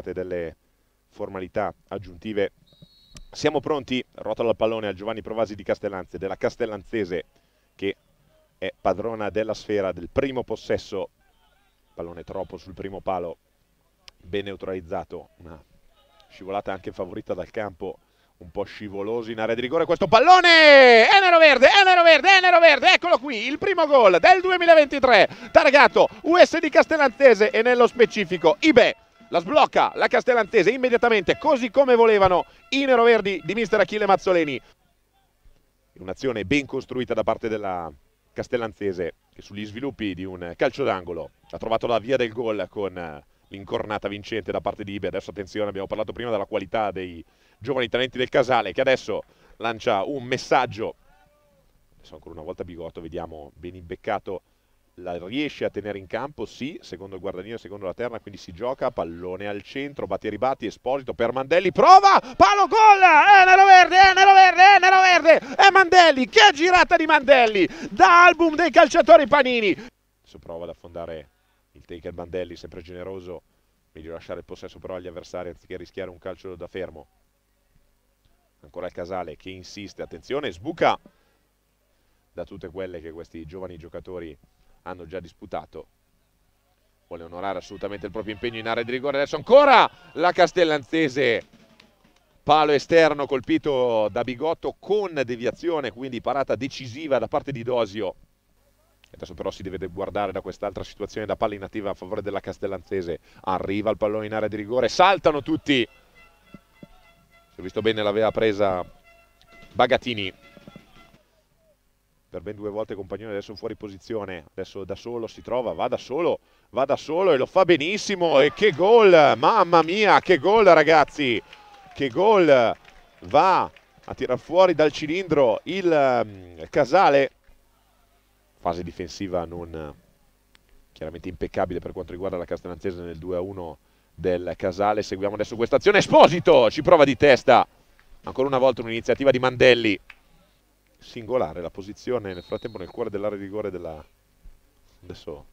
state delle formalità aggiuntive. Siamo pronti, rotola al pallone a Giovanni Provasi di Castellanze, della Castellanzese che è padrona della sfera del primo possesso, pallone troppo sul primo palo, ben neutralizzato, una scivolata anche favorita dal campo, un po' scivoloso in area di rigore questo pallone, Enero Verde, Enero Verde, Enero Verde, eccolo qui, il primo gol del 2023, targato US di Castellanzese e nello specifico Ibe la sblocca la Castellantese immediatamente così come volevano i neroverdi di mister Achille Mazzoleni un'azione ben costruita da parte della Castellanzese che sugli sviluppi di un calcio d'angolo ha trovato la via del gol con l'incornata vincente da parte di Ibe adesso attenzione abbiamo parlato prima della qualità dei giovani talenti del Casale che adesso lancia un messaggio adesso ancora una volta Bigotto vediamo ben imbeccato la riesce a tenere in campo, sì, secondo il guardanino, secondo la terna, quindi si gioca, pallone al centro, batti e ribatti, Esposito per Mandelli, prova, palo gol, è eh, nero verde, è eh, nero verde, è eh, nero verde, è Mandelli, che girata di Mandelli, da album dei calciatori panini. Adesso prova ad affondare il taker Mandelli, sempre generoso, meglio lasciare il possesso però agli avversari anziché rischiare un calcio da fermo. Ancora il Casale che insiste, attenzione, sbuca da tutte quelle che questi giovani giocatori hanno già disputato. Vuole onorare assolutamente il proprio impegno in area di rigore. Adesso ancora la Castellanzese. Palo esterno colpito da Bigotto con deviazione, quindi parata decisiva da parte di Dosio. Adesso però si deve guardare da quest'altra situazione da palla inattiva a favore della Castellanzese. Arriva il pallone in area di rigore, saltano tutti. Se ho visto bene l'aveva presa Bagatini per ben due volte Compagnone adesso fuori posizione, adesso da solo si trova, va da solo, va da solo e lo fa benissimo e che gol, mamma mia, che gol ragazzi, che gol, va a tirar fuori dal cilindro il mm, Casale, fase difensiva non chiaramente impeccabile per quanto riguarda la Castellanzese nel 2-1 del Casale, seguiamo adesso questa azione, Esposito ci prova di testa, ancora una volta un'iniziativa di Mandelli, singolare la posizione nel frattempo nel cuore dell'area di rigore della adesso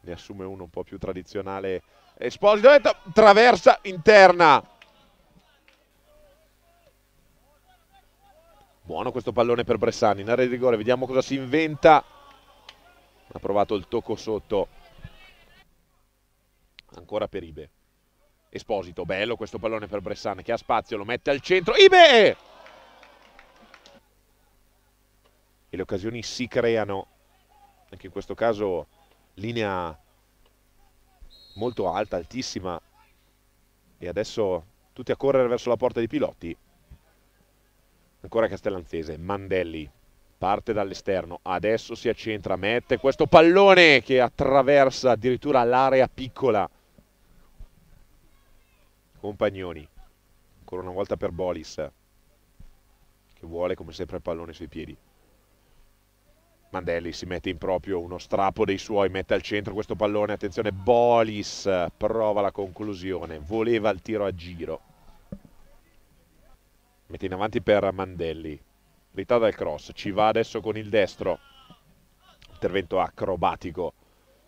ne assume uno un po' più tradizionale Esposito eh, traversa interna buono questo pallone per Bressani in area di rigore vediamo cosa si inventa ha provato il tocco sotto ancora per Ibe Esposito bello questo pallone per Bressani che ha spazio lo mette al centro Ibe e le occasioni si creano, anche in questo caso linea molto alta, altissima e adesso tutti a correre verso la porta dei piloti ancora Castellanzese, Mandelli parte dall'esterno, adesso si accentra, mette questo pallone che attraversa addirittura l'area piccola Compagnoni ancora una volta per Bolis che vuole come sempre il pallone sui piedi Mandelli si mette in proprio uno strappo dei suoi, mette al centro questo pallone, attenzione Bolis prova la conclusione, voleva il tiro a giro. Mette in avanti per Mandelli, ritarda dal cross, ci va adesso con il destro, intervento acrobatico.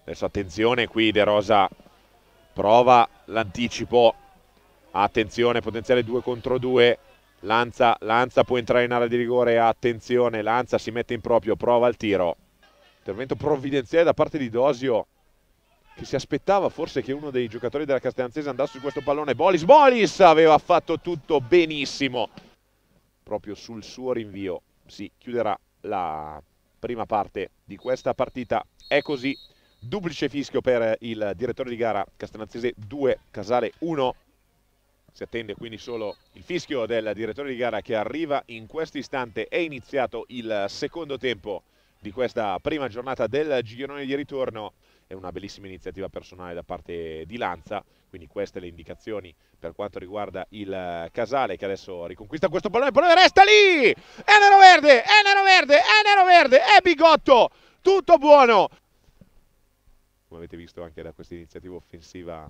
Adesso attenzione qui De Rosa prova l'anticipo, attenzione potenziale 2 contro 2, Lanza, Lanza può entrare in area di rigore, attenzione, Lanza si mette in proprio, prova il tiro. Intervento provvidenziale da parte di Dosio che si aspettava forse che uno dei giocatori della Castellanzese andasse su questo pallone. Bolis, Bolis aveva fatto tutto benissimo. Proprio sul suo rinvio si chiuderà la prima parte di questa partita. È così, duplice fischio per il direttore di gara Castellanzese 2, Casale 1. Si attende quindi solo il fischio del direttore di gara che arriva in questo istante. È iniziato il secondo tempo di questa prima giornata del girone di ritorno. È una bellissima iniziativa personale da parte di Lanza, quindi queste le indicazioni per quanto riguarda il Casale che adesso riconquista questo pallone, il pallone resta lì! È nero verde, è nero verde, è nero verde, è bigotto! Tutto buono! Come avete visto anche da questa iniziativa offensiva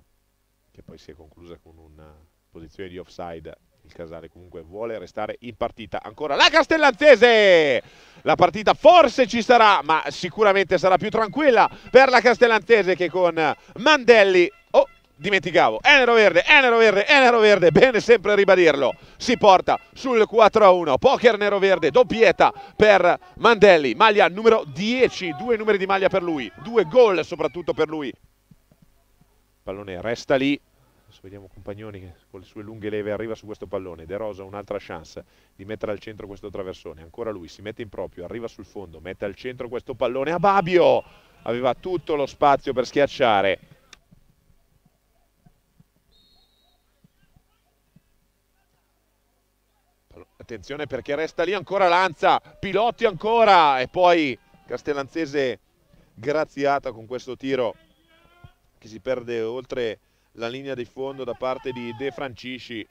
che poi si è conclusa con un posizione di offside il Casale comunque vuole restare in partita ancora la Castellanzese la partita forse ci sarà ma sicuramente sarà più tranquilla per la Castellanzese che con Mandelli oh dimenticavo Enero Verde, Enero Verde, Enero Verde bene sempre ribadirlo si porta sul 4 a 1 poker Nero Verde doppietta per Mandelli maglia numero 10 due numeri di maglia per lui due gol soprattutto per lui pallone resta lì adesso vediamo Compagnoni che con le sue lunghe leve arriva su questo pallone, De Rosa un'altra chance di mettere al centro questo traversone, ancora lui si mette in proprio, arriva sul fondo, mette al centro questo pallone a Babio, aveva tutto lo spazio per schiacciare. Attenzione perché resta lì ancora Lanza, Piloti ancora e poi Castellanzese graziata con questo tiro che si perde oltre la linea di fondo da parte di De Francisci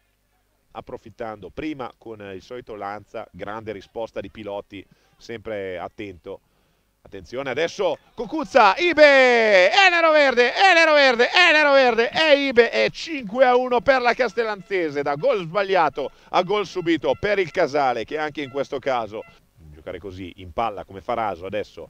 approfittando prima con il solito Lanza, grande risposta di piloti, sempre attento. Attenzione adesso, Cucuzza, Ibe, Enero Verde, Enero Verde, Enero Verde e Ibe è 5 a 1 per la Castellanzese, da gol sbagliato a gol subito per il Casale che anche in questo caso, giocare così in palla come fa Raso adesso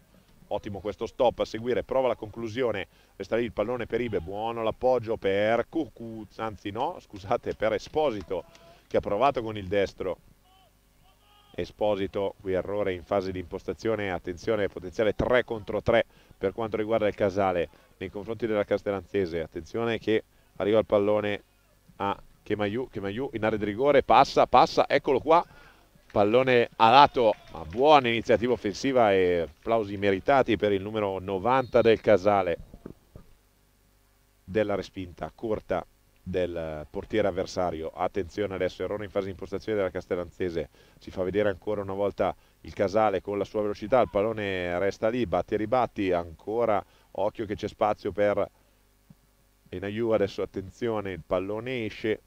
ottimo questo stop a seguire, prova la conclusione, resta lì il pallone per Ibe, buono l'appoggio per Cucuz, anzi no, scusate, per Esposito che ha provato con il destro. Esposito, qui errore in fase di impostazione, attenzione, potenziale 3 contro 3 per quanto riguarda il Casale nei confronti della Castellanzese, attenzione che arriva il pallone a Chemaiu, Chemaiu in area di rigore, passa, passa, eccolo qua, pallone a lato, ma buona iniziativa offensiva e applausi meritati per il numero 90 del Casale della respinta corta del portiere avversario attenzione adesso errore in fase di impostazione della Castellanzese si fa vedere ancora una volta il Casale con la sua velocità il pallone resta lì, batti e ribatti ancora occhio che c'è spazio per Enayu adesso attenzione il pallone esce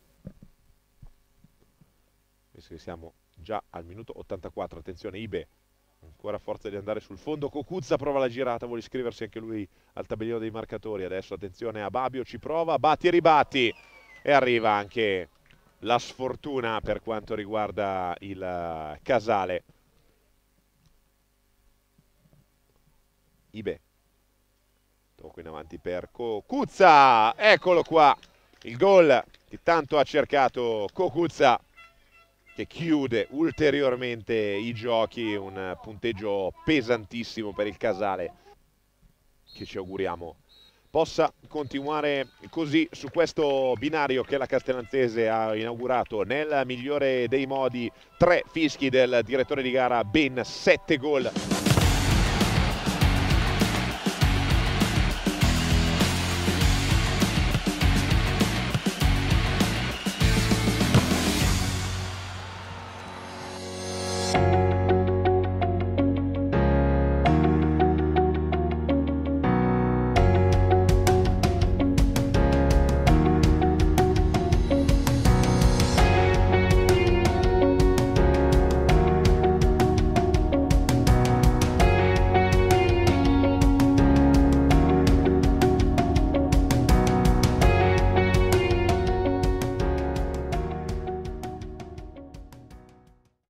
penso che siamo già al minuto 84, attenzione Ibe, ancora forza di andare sul fondo, Cocuzza prova la girata, vuole iscriversi anche lui al tabellino dei marcatori, adesso attenzione a Babio, ci prova, batti e ribatti e arriva anche la sfortuna per quanto riguarda il eh, Casale. Ibe, tocco in avanti per Cocuzza, eccolo qua, il gol che tanto ha cercato Cocuzza che chiude ulteriormente i giochi, un punteggio pesantissimo per il Casale che ci auguriamo possa continuare così su questo binario che la Castellanzese ha inaugurato nel migliore dei modi, tre fischi del direttore di gara, ben sette gol.